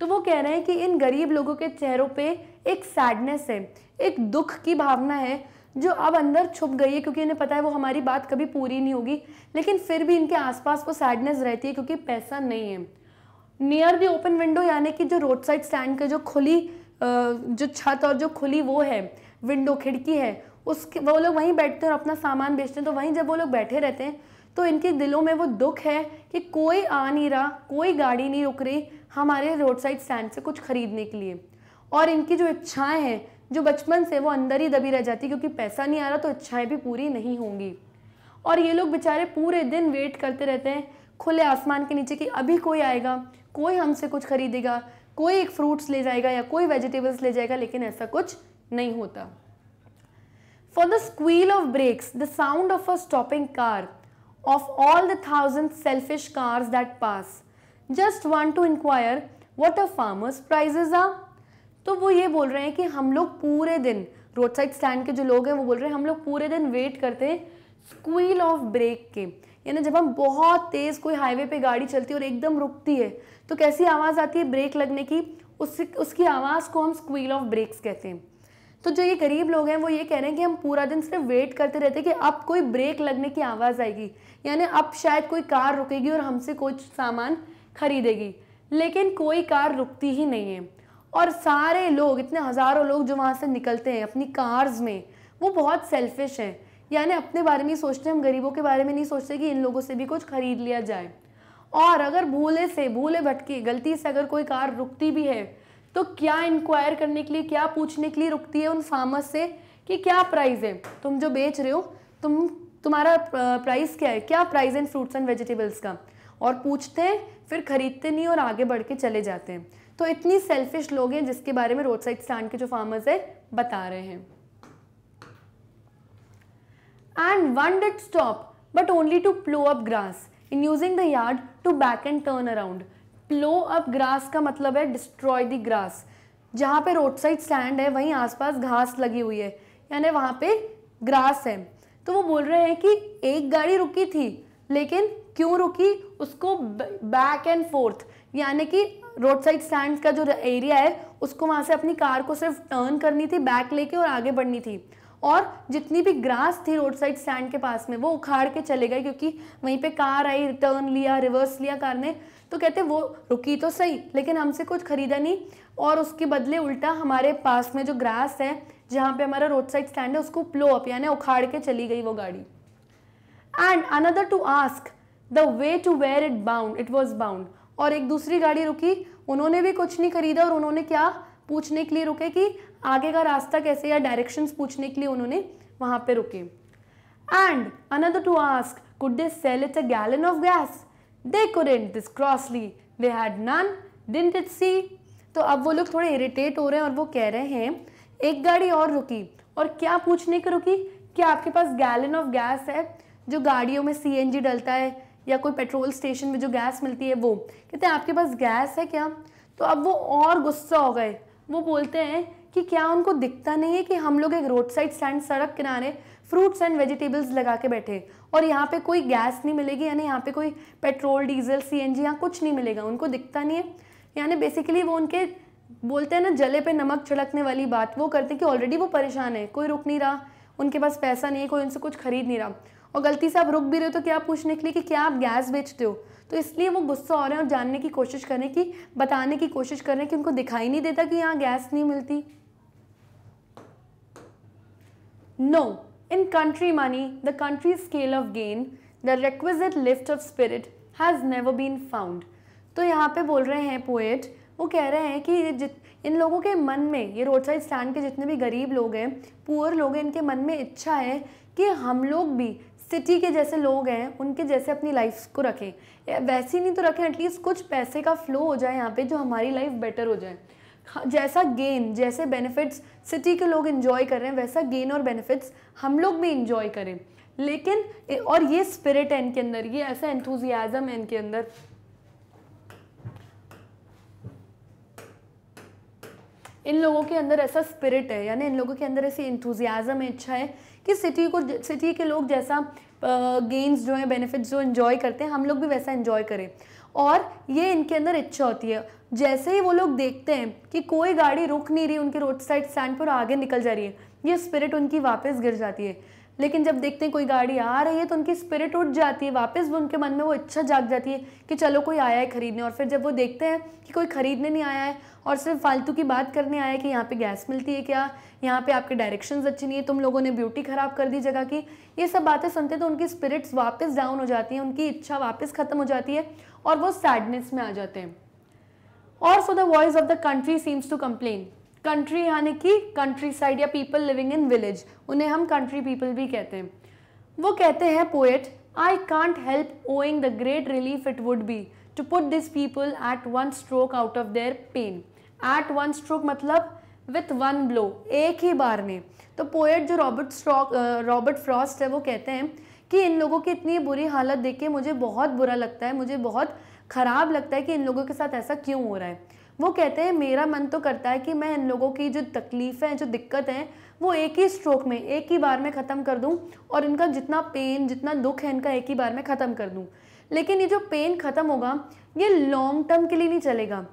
तो वो कह रहे हैं कि इन गरीब लोगों के चेहरों पे एक सैडनेस है एक दुख की भावना है जो अब अंदर छुप गई है क्योंकि इन्हें पता है वो हमारी बात कभी पूरी नहीं होगी लेकिन फिर भी इनके आसपास वो सैडनेस रहती है क्योंकि पैसा नहीं है नियर दी ओपन विंडो यानी कि जो रोड साइड स्टैंड के जो खुली जो छत और जो खुली वो है विंडो खिड़की है उसके वो लोग वहीं बैठते हैं और अपना सामान बेचते हैं तो वहीं जब वो लोग बैठे रहते हैं तो इनके दिलों में वो दुख है कि कोई आ नहीं रहा कोई गाड़ी नहीं रुक रही हमारे रोड साइड स्टैंड से कुछ ख़रीदने के लिए और इनकी जो इच्छाएं हैं जो बचपन से वो अंदर ही दबी रह जाती क्योंकि पैसा नहीं आ रहा तो इच्छाएं भी पूरी नहीं होंगी और ये लोग बेचारे पूरे दिन वेट करते रहते हैं खुले आसमान के नीचे कि अभी कोई आएगा कोई हमसे कुछ खरीदेगा कोई एक फ्रूट्स ले जाएगा या कोई वेजिटेबल्स ले जाएगा लेकिन ऐसा कुछ नहीं होता for the squeal of brakes the sound of a stopping car of all the thousand selfish cars that pass. Just want to inquire what a farmer's prices are. तो वो ये बोल रहे हैं कि हम लोग पूरे दिन रोड साइड स्टैंड के जो लोग हैं वो बोल रहे हैं हम लोग पूरे दिन वेट करते हैं स्क्वील ऑफ ब्रेक के यानी जब हम बहुत तेज़ कोई हाईवे पे गाड़ी चलती है और एकदम रुकती है तो कैसी आवाज़ आती है ब्रेक लगने की उससे उसकी आवाज़ को हम स्क्वील ऑफ ब्रेक्स कहते हैं तो जो ये गरीब लोग हैं वो ये कह रहे हैं कि हम पूरा दिन सिर्फ वेट करते रहते हैं कि अब कोई ब्रेक लगने की आवाज़ आएगी यानी अब शायद कोई कार रुकेगी और हमसे कुछ सामान खरीदेगी लेकिन कोई कार रुकती ही नहीं है और सारे लोग इतने हज़ारों लोग जो वहाँ से निकलते हैं अपनी कार्स में वो बहुत सेल्फिश हैं यानी अपने बारे में ही सोचते हैं हम गरीबों के बारे में नहीं सोचते कि इन लोगों से भी कुछ खरीद लिया जाए और अगर भूले से भूले भटके गलती से अगर कोई कार रुकती भी है तो क्या इंक्वायर करने के लिए क्या पूछने के लिए रुकती है उन फार्मर से कि क्या प्राइस है तुम जो बेच रहे हो तुम तुम्हारा प्राइस क्या है क्या प्राइस इन फ्रूट्स एंड वेजिटेबल्स का और पूछते हैं फिर खरीदते नहीं और आगे बढ़ के चले जाते हैं तो इतनी सेल्फिश लोग हैं जिसके बारे में रोड साइड स्टैंड के जो फार्मर्स है बता रहे हैं and one did stop but only to plough up grass in using the yard to back and turn around plough up grass का मतलब है डिस्ट्रॉय द ग्रास जहाँ पे रोड साइड स्टैंड है वहीं आसपास घास लगी हुई है यानी वहाँ पे ग्रास है तो वो बोल रहे हैं कि एक गाड़ी रुकी थी लेकिन क्यों रुकी उसको बैक एंड फोर्थ यानी कि रोड साइड स्टैंड का जो एरिया है उसको वहाँ से अपनी कार को सिर्फ टर्न करनी थी बैक लेके और आगे बढ़नी थी और जितनी भी ग्रास थी रोड साइड स्टैंड के पास में वो उखाड़ के चले गए क्योंकि वहीं पे कार आई टर्न लिया रिवर्स लिया कार ने तो कहते वो रुकी तो सही लेकिन हमसे कुछ खरीदा नहीं और उसके बदले उल्टा हमारे पास में जो ग्रास है जहाँ पे हमारा रोड साइड स्टैंड है उसको प्लो अप यानी उखाड़ के चली गई वो गाड़ी and another to ask the way to where it bound it was bound और एक दूसरी गाड़ी रुकी उन्होंने भी कुछ नहीं खरीदा और उन्होंने क्या पूछने के लिए रुके कि आगे का रास्ता कैसे या डायरेक्शंस पूछने के लिए उन्होंने वहाँ पे रुके and another to ask could they sell it a gallon of gas they couldn't this crossly they had none didn't it see तो अब वो लोग थोड़े इरिटेट हो रहे हैं और वो कह रहे हैं एक गाड़ी और रुकी और क्या पूछने की रुकी क्या आपके पास गैलन ऑफ गैस है जो गाड़ियों में सी डलता है या कोई पेट्रोल स्टेशन में जो गैस मिलती है वो कहते हैं आपके पास गैस है क्या तो अब वो और गुस्सा हो गए वो बोलते हैं कि क्या उनको दिखता नहीं है कि हम लोग एक रोड साइड स्टैंड सड़क किनारे फ्रूट्स एंड वेजिटेबल्स लगा के बैठे और यहाँ पे कोई गैस नहीं मिलेगी यानी यहाँ पे कोई petrol diesel C N G यहाँ कुछ नहीं मिलेगा उनको दिखता नहीं है यानी बेसिकली वो उनके बोलते हैं ना जले पे नमक छिड़कने वाली बात वो करते कि ऑलरेडी वो परेशान है कोई रुक नहीं रहा उनके पास पैसा नहीं है कोई उनसे कुछ खरीद नहीं रहा और गलती से आप रुक भी रहे हो तो क्या पूछने के लिए कि क्या आप गैस बेचते हो तो इसलिए वो गुस्सा हो रहे हैं और जानने की कोशिश करें कि बताने की कोशिश करें कि उनको दिखाई नहीं देता कि यहाँ गैस नहीं मिलती no in country money the country scale of gain the requisite lift of spirit has never been found तो यहाँ पे बोल रहे हैं पोएट वो कह रहे हैं कि जित इन लोगों के मन में ये रोड साइड स्टैंड के जितने भी गरीब लोग हैं पुअर लोग हैं इनके मन में इच्छा है कि हम लोग भी सिटी के जैसे लोग हैं उनके जैसे अपनी लाइफ को रखें वैसी नहीं तो रखें एटलीस्ट कुछ पैसे का फ्लो हो जाए यहाँ पे जो हमारी लाइफ बेटर हो जाए हाँ, जैसा गेन जैसे बेनिफिट्स सिटी के लोग इन्जॉय कर रहे हैं वैसा गेन और बेनिफिट्स हम लोग भी इन्जॉय करें लेकिन और ये स्पिरिट है इनके अंदर ये ऐसा एंथुजियाज़म है इनके अंदर इन लोगों के अंदर ऐसा स्पिरिट है यानी इन लोगों के अंदर ऐसी इंथुजियाज़म है इच्छा है कि सिटी को सिटी के लोग जैसा गेंस जो है बेनिफिट्स जो इन्जॉय करते हैं हम लोग भी वैसा इन्जॉय करें और ये इनके अंदर इच्छा होती है जैसे ही वो लोग देखते हैं कि कोई गाड़ी रुक नहीं रही उनके रोड साइड स्टैंड पर आगे निकल जा रही है ये स्पिरिट उनकी वापस गिर जाती है लेकिन जब देखते हैं कोई गाड़ी आ रही है तो उनकी स्पिरिट उठ जाती है वापस उनके मन में वो इच्छा जाग जाती है कि चलो कोई आया है ख़रीदने और फिर जब वो देखते हैं कि कोई ख़रीदने नहीं आया है और सिर्फ फालतू की बात करने आया है कि यहाँ पे गैस मिलती है क्या यहाँ पे आपके डायरेक्शंस अच्छी नहीं है तुम लोगों ने ब्यूटी ख़राब कर दी जगह की ये सब बातें सुनते तो उनकी स्पिरिट्स वापस डाउन हो जाती हैं उनकी इच्छा वापस ख़त्म हो जाती है और वो सैडनेस में आ जाते हैं और so the voice of the country seems to complain country यानी कि कंट्री साइड या पीपल लिविंग इन विलेज उन्हें हम कंट्री पीपल भी कहते हैं वो कहते हैं poet I can't help owing the great relief it would be to put this people at one stroke out of there pen eight one stroke मतलब with one blow एक ही बार में तो पोएट जो रॉबर्ट स्ट्रॉक रॉबर्ट फ्रॉस्ट है वो कहते हैं कि इन लोगों की इतनी बुरी हालत देख के मुझे बहुत बुरा लगता है मुझे बहुत ख़राब लगता है कि इन लोगों के साथ ऐसा क्यों हो रहा है वो कहते हैं मेरा मन तो करता है कि मैं इन लोगों की जो तकलीफ़ें जो दिक्कत हैं वो एक ही स्ट्रोक में एक ही बार में ख़त्म कर दूँ और इनका जितना पेन जितना दुख है इनका एक ही बार में ख़त्म कर दूँ लेकिन ये जो पेन ख़त्म होगा ये लॉन्ग टर्म के लिए नहीं चलेगा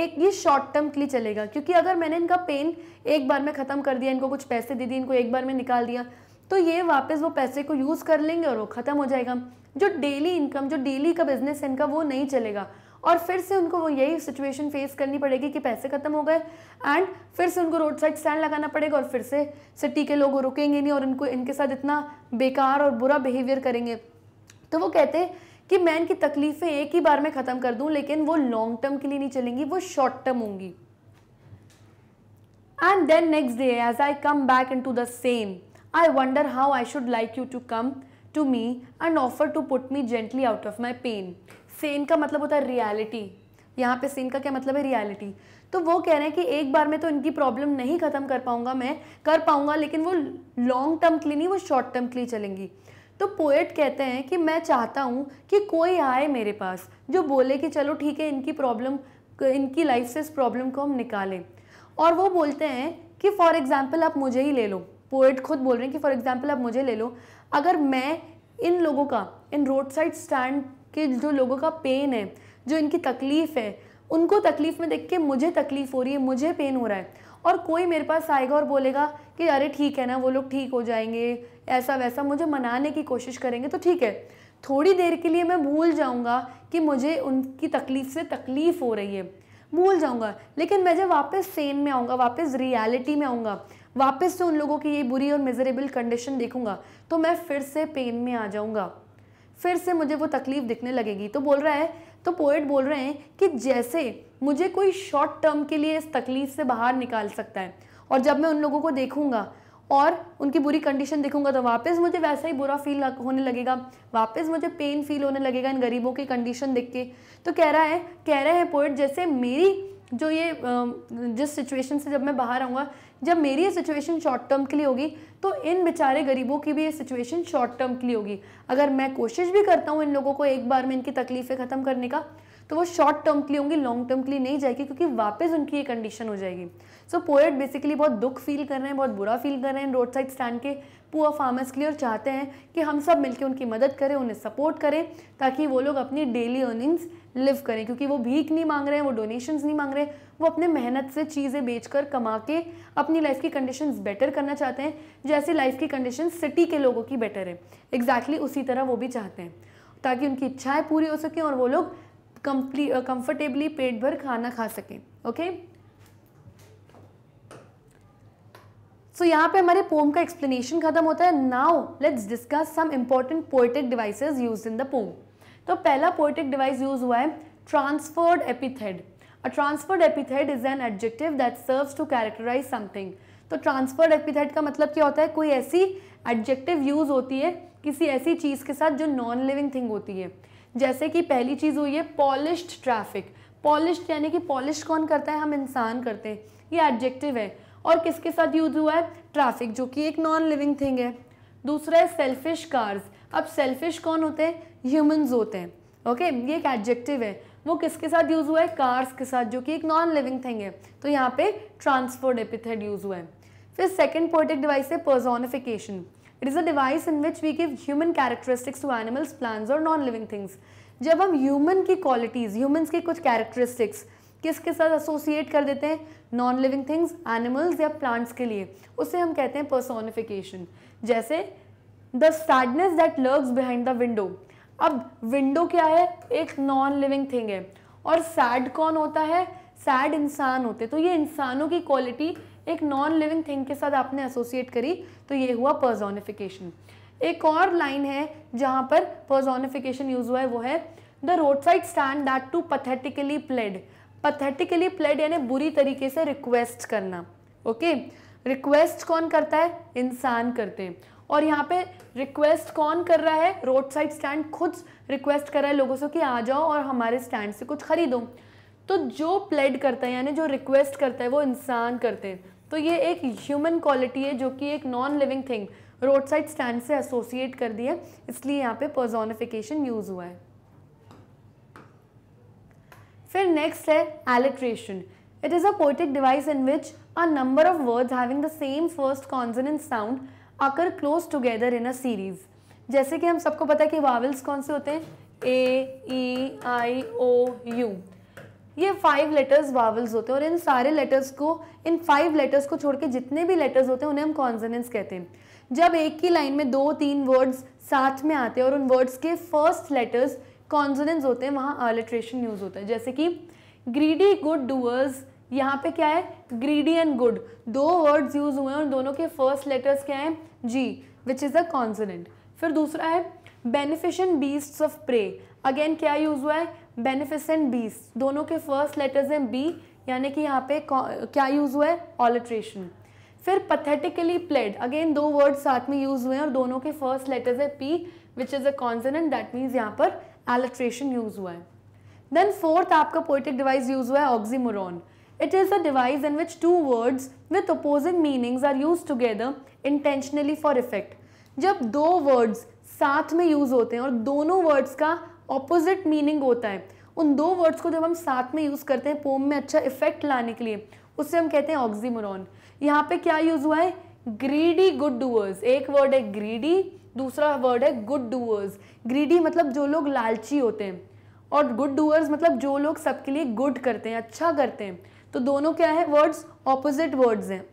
एक ये शॉर्ट टर्म के लिए चलेगा क्योंकि अगर मैंने इनका पेन एक बार में ख़त्म कर दिया इनको कुछ पैसे दे दिए इनको एक बार में निकाल दिया तो ये वापस वो पैसे को यूज़ कर लेंगे और वो ख़त्म हो जाएगा जो डेली इनकम जो डेली का बिज़नेस है इनका वो नहीं चलेगा और फिर से उनको वो यही सिचुएशन फेस करनी पड़ेगी कि पैसे ख़त्म हो गए एंड फिर से उनको रोड साइड स्टैंड लगाना पड़ेगा और फिर से सिटी के लोग रुकेंगे नहीं और उनको इनके साथ इतना बेकार और बुरा बिहेवियर करेंगे तो वो कहते हैं कि मैं इनकी तकलीफ़ें एक ही बार में ख़त्म कर दूँ लेकिन वो लॉन्ग टर्म के लिए नहीं चलेंगी वो शॉर्ट टर्म होंगी and then next day as I come back into the same I wonder how I should like you to come to me and offer to put me gently out of my pain sane का मतलब होता है reality यहाँ पे सेन का क्या मतलब है रियलिटी तो वो कह रहे हैं कि एक बार में तो इनकी प्रॉब्लम नहीं ख़त्म कर पाऊंगा मैं कर पाऊंगा लेकिन वो लॉन्ग टर्म के लिए नहीं वो शॉर्ट टर्म के लिए चलेंगी तो पोएट कहते हैं कि मैं चाहता हूँ कि कोई आए मेरे पास जो बोले कि चलो ठीक है इनकी प्रॉब्लम इनकी लाइफ से इस प्रॉब्लम को हम निकालें और वो बोलते हैं कि फॉर एग्ज़ाम्पल आप मुझे ही ले लो पोएट खुद बोल रहे हैं कि फॉर एग्ज़ाम्पल आप मुझे ले लो अगर मैं इन लोगों का इन रोड साइड स्टैंड कि जो लोगों का पेन है जो इनकी तकलीफ़ है उनको तकलीफ़ में देख के मुझे तकलीफ़ हो रही है मुझे पेन हो रहा है और कोई मेरे पास आएगा और बोलेगा कि अरे ठीक है ना वो लोग ठीक हो जाएंगे ऐसा वैसा मुझे मनाने की कोशिश करेंगे तो ठीक है थोड़ी देर के लिए मैं भूल जाऊँगा कि मुझे उनकी तकलीफ़ से तकलीफ़ हो रही है भूल जाऊँगा लेकिन मैं जब वापस सेन में आऊँगा वापस रियलिटी में आऊँगा वापस से उन लोगों की ये बुरी और मिजरेबल कंडीशन देखूँगा तो मैं फिर से पेन में आ जाऊँगा फिर से मुझे वो तकलीफ दिखने लगेगी तो बोल रहा है तो पोइट बोल रहे हैं कि जैसे मुझे कोई शॉर्ट टर्म के लिए इस तकलीफ से बाहर निकाल सकता है और जब मैं उन लोगों को देखूंगा और उनकी बुरी कंडीशन देखूंगा तो वापस मुझे वैसा ही बुरा फील होने लगेगा वापस मुझे पेन फील होने लगेगा इन गरीबों की कंडीशन देख के तो कह रहा है कह रहे हैं पोइट जैसे मेरी जो ये जिस सिचुएशन से जब मैं बाहर आऊँगा जब मेरी ये सिचुएशन शॉर्ट टर्म के लिए होगी तो इन बेचारे गरीबों की भी ये सिचुएशन शॉर्ट टर्म के लिए होगी अगर मैं कोशिश भी करता हूँ इन लोगों को एक बार में इनकी तकलीफ़ें ख़त्म करने का तो वो शॉर्ट टर्म के लिए होंगी लॉन्ग टर्म के लिए नहीं जाएगी क्योंकि वापस उनकी ये कंडीशन हो जाएगी सो पोएट बेसिकली बहुत दुख फील कर रहे हैं बहुत बुरा फील कर रहे हैं रोड साइड स्टैंड के पुअर फार्मर्स के लिए और चाहते हैं कि हम सब मिलकर उनकी मदद करें उन्हें सपोर्ट करें ताकि वो लोग अपनी डेली अर्निंग्स लिव करें क्योंकि वो भीख नहीं मांग रहे हैं वो डोनेशंस नहीं मांग रहे वो अपने मेहनत से चीज़ें बेचकर कमा के अपनी लाइफ की कंडीशंस बेटर करना चाहते हैं जैसे लाइफ की कंडीशन सिटी के लोगों की बेटर है एग्जैक्टली exactly उसी तरह वो भी चाहते हैं ताकि उनकी इच्छाएँ पूरी हो सकें और वो लोग कम्फर्टेबली पेट भर खाना खा सकें ओके okay? सो यहाँ पे हमारे पोम का एक्सप्लेनेशन खत्म होता है now let's discuss some important poetic devices use in the poem तो पहला पोइटिक डिवाइस यूज हुआ है transferred epithet a transferred epithet is an adjective that serves to characterise something तो ट्रांसफर्ड एपिथेड का मतलब क्या होता है कोई ऐसी एडजेक्टिव यूज होती है किसी ऐसी चीज़ के साथ जो नॉन लिविंग थिंग होती है जैसे कि पहली चीज़ हुई है पॉलिश ट्रैफिक पॉलिश यानी कि पॉलिश कौन करता है हम इंसान करते हैं ये एडजेक्टिव है और किसके साथ यूज हुआ है ट्रैफिक जो कि एक नॉन लिविंग थिंग है दूसरा है सेल्फिश कार्स अब सेल्फिश कौन होते हैं ह्यूमंस होते हैं ओके okay? ये एक एडजेक्टिव है वो किसके साथ यूज़ हुआ है कार्स के साथ जो कि एक नॉन लिविंग थिंग है तो यहाँ पे ट्रांसफोर्ड एपिथेड यूज़ हुआ है फिर सेकेंड पोइटिक डिवाइस है personification it is a device in which we give human characteristics to animals plants और नॉन लिविंग थिंग्स जब हम ह्यूमन की क्वालिटीज़ ह्यूमन्स की कुछ कैरेक्टरिस्टिक्स किसके साथ एसोसिएट कर देते हैं नॉन लिविंग थिंग्स एनिमल्स या प्लांट्स के लिए उसे हम कहते हैं पर्सोनिफिकेशन जैसे the sadness that lurks behind the window अब विंडो क्या है एक नॉन लिविंग थिंग है और सैड कौन होता है सैड इंसान होते तो ये इंसानों की क्वालिटी एक नॉन लिविंग थिंग के साथ आपने एसोसिएट करी तो ये हुआ पर्जोनिफिकेशन एक और लाइन है जहाँ पर पर्जोनिफिकेशन यूज हुआ है वो है the roadside stand that too pathetically pled pathetically pled यानी बुरी तरीके से रिक्वेस्ट करना ओके रिक्वेस्ट कौन करता है इंसान करते हैं और यहाँ पे रिक्वेस्ट कौन कर रहा है रोड साइड स्टैंड खुद रिक्वेस्ट कर रहा है लोगों से कि आ जाओ और हमारे स्टैंड से कुछ खरीदो तो जो प्लेड करता है यानी जो रिक्वेस्ट करता है वो इंसान करते हैं तो ये एक ह्यूमन क्वालिटी है जो कि एक non living thing roadside stand से एसोसिएट कर दी है इसलिए यहाँ पे पर्जोनिफिकेशन यूज़ हुआ है फिर नेक्स्ट है alliteration it is a poetic device in which a number of words having the same first consonant sound आकर close together in a series जैसे कि हम सबको पता है कि वावल्स कौन से होते हैं A E I O U ये फाइव लेटर्स वावल्स होते हैं और इन सारे लेटर्स को इन फाइव लेटर्स को छोड़ के जितने भी लेटर्स होते हैं उन्हें हम कॉन्सोनेंट्स कहते हैं जब एक ही लाइन में दो तीन वर्ड्स साथ में आते हैं और उन वर्ड्स के फर्स्ट लेटर्स कॉन्जनेंस होते हैं वहाँ अलिट्रेशन यूज़ होता है जैसे कि ग्रीडी गुड डूअर्स यहाँ पे क्या है ग्रीडी एंड गुड दो वर्ड्स यूज हुए हैं और दोनों के फर्स्ट लेटर्स क्या हैं जी विच इज़ अ कॉन्सनेंट फिर दूसरा है beneficent beast of prey again क्या यूज हुआ है बेनिफिसेंट बीस दोनों के फर्स्ट लेटर्स हैं बी यानी कि यहाँ पे क्या यूज हुआ है ऑलिट्रेशन फिर पथेटिकली प्लेड अगेन दो वर्ड साथ में यूज हुए हैं और दोनों के फर्स्ट लेटर्स है P which is a consonant that means यहाँ पर एलिट्रेशन यूज हुआ है देन फोर्थ आपका पोइटिक डिवाइस यूज हुआ है oxymoron it is a device in which two words with opposing meanings are use together intentionally for effect जब दो words साथ में यूज होते हैं और दोनों वर्ड्स का ऑपोजिट मीनिंग होता है उन दो वर्ड्स को जब हम साथ में यूज़ करते हैं पोम में अच्छा इफेक्ट लाने के लिए उसे हम कहते हैं ऑक्सीमोरॉन यहाँ पे क्या यूज़ हुआ है ग्रीडी गुड डूअर्स एक वर्ड है ग्रीडी दूसरा वर्ड है गुड डूअर्स ग्रीडी मतलब जो लोग लालची होते हैं और गुड डूअर्स मतलब जो लोग सबके लिए गुड करते हैं अच्छा करते हैं तो दोनों क्या है वर्ड्स ऑपोजिट वर्ड्स हैं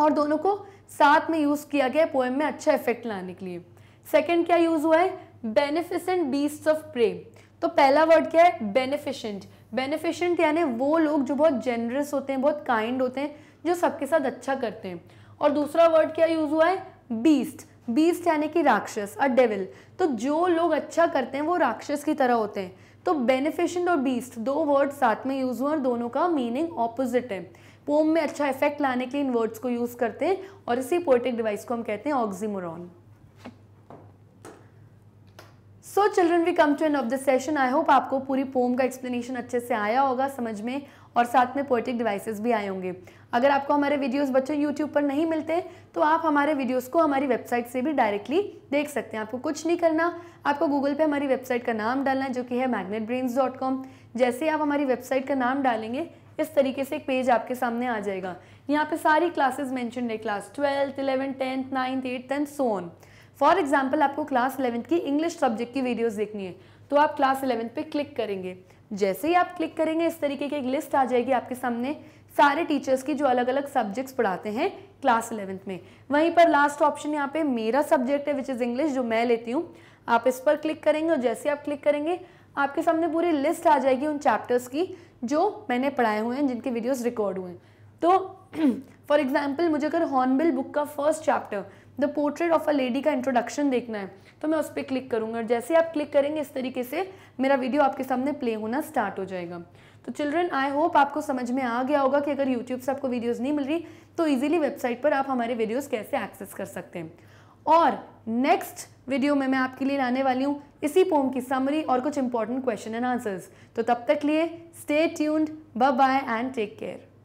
और दोनों को साथ में यूज़ किया गया है पोएम में अच्छा इफेक्ट लाने के लिए सेकेंड क्या यूज़ हुआ है बेनिफिसेंट बीस्ट ऑफ प्रे तो पहला वर्ड क्या है बेनिफिशेंट बेनिफिशेंट यानी वो लोग जो बहुत जेनरस होते हैं बहुत काइंड होते हैं जो सबके साथ अच्छा करते हैं और दूसरा वर्ड क्या यूज़ हुआ है बीस्ट बीस्ट यानी कि राक्षस अ डेविल तो जो लोग अच्छा करते हैं वो राक्षस की तरह होते हैं तो बेनिफिशेंट और बीस्ट दो वर्ड साथ में यूज़ हुए और दोनों का मीनिंग ऑपोजिट है पोम में अच्छा इफेक्ट लाने के लिए इन वर्ड्स को यूज़ करते हैं और इसी पोइटिक डिवाइस को हम कहते हैं oxymoron so children we come to end of the session I hope आपको पूरी पोम का एक्सप्लेनेशन अच्छे से आया होगा समझ में और साथ में पोइटिक डिवाइसेस भी आए होंगे अगर आपको हमारे वीडियोस बच्चों यूट्यूब पर नहीं मिलते तो आप हमारे वीडियोस को हमारी वेबसाइट से भी डायरेक्टली देख सकते हैं आपको कुछ नहीं करना आपको गूगल पे हमारी वेबसाइट का नाम डालना है जो कि है मैगनेट जैसे आप हमारी वेबसाइट का नाम डालेंगे इस तरीके से एक पेज आपके सामने आ जाएगा यहाँ पे सारी क्लासेज मैंशन है class twelfth eleven tenth ninth eighth and so on for example आपको क्लास इलेवंथ की इंग्लिश सब्जेक्ट की वीडियोज़ देखनी है तो आप क्लास इलेवंथ पे क्लिक करेंगे जैसे ही आप क्लिक करेंगे इस तरीके की एक लिस्ट आ जाएगी आपके सामने सारे टीचर्स की जो अलग अलग सब्जेक्ट्स पढ़ाते हैं क्लास इलेवेंथ में वहीं पर लास्ट ऑप्शन यहाँ पे मेरा सब्जेक्ट है विच इज़ इंग्लिश जो मैं लेती हूँ आप इस पर क्लिक करेंगे और जैसे आप क्लिक करेंगे आपके सामने पूरी लिस्ट आ जाएगी उन चैप्टर्स की जो मैंने पढ़ाए हुए हैं जिनके वीडियोज़ रिकॉर्ड हुए हैं तो फॉर एग्जाम्पल मुझे अगर हॉर्नबिल बुक का first chapter the portrait of a lady का इंट्रोडक्शन देखना है तो मैं उस पर क्लिक करूँगा जैसे आप क्लिक करेंगे इस तरीके से मेरा वीडियो आपके सामने प्ले होना स्टार्ट हो जाएगा तो चिल्ड्रन आई होप आपको समझ में आ गया होगा कि अगर यूट्यूब से आपको वीडियोज़ नहीं मिल रही तो ईजिली वेबसाइट पर आप हमारे वीडियोज़ कैसे एक्सेस कर सकते हैं और नेक्स्ट वीडियो में मैं आपके लिए लाने वाली हूँ इसी पोम की समरी और कुछ इंपॉर्टेंट क्वेश्चन एंड आंसर्स तो तब तक लिए stay tuned bye bye and take care